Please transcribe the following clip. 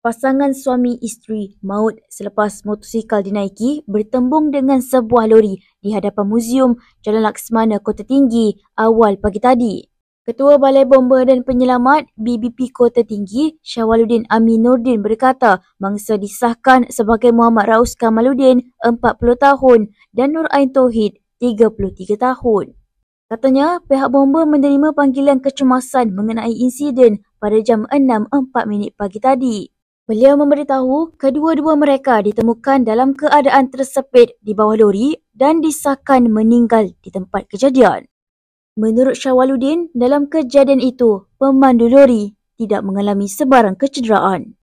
pasangan suami isteri maut selepas motosikal dinaiki bertembung dengan sebuah lori di hadapan Museum Jalan Laksmana Kota Tinggi awal pagi tadi. Ketua Balai Bomba dan Penyelamat BBP Kota Tinggi Syawaluddin Amin Nordin berkata mangsa disahkan sebagai Muhammad Raus Kamaluddin 40 tahun dan Nur Ain Tauhid 33 tahun. Katanya pihak bomba menerima panggilan kecemasan mengenai insiden pada jam 6.04 pagi tadi. Beliau memberitahu kedua-dua mereka ditemukan dalam keadaan tersepit di bawah lori dan disahkan meninggal di tempat kejadian. Menurut Syawaluddin, dalam kejadian itu, pemandu lori tidak mengalami sebarang kecederaan.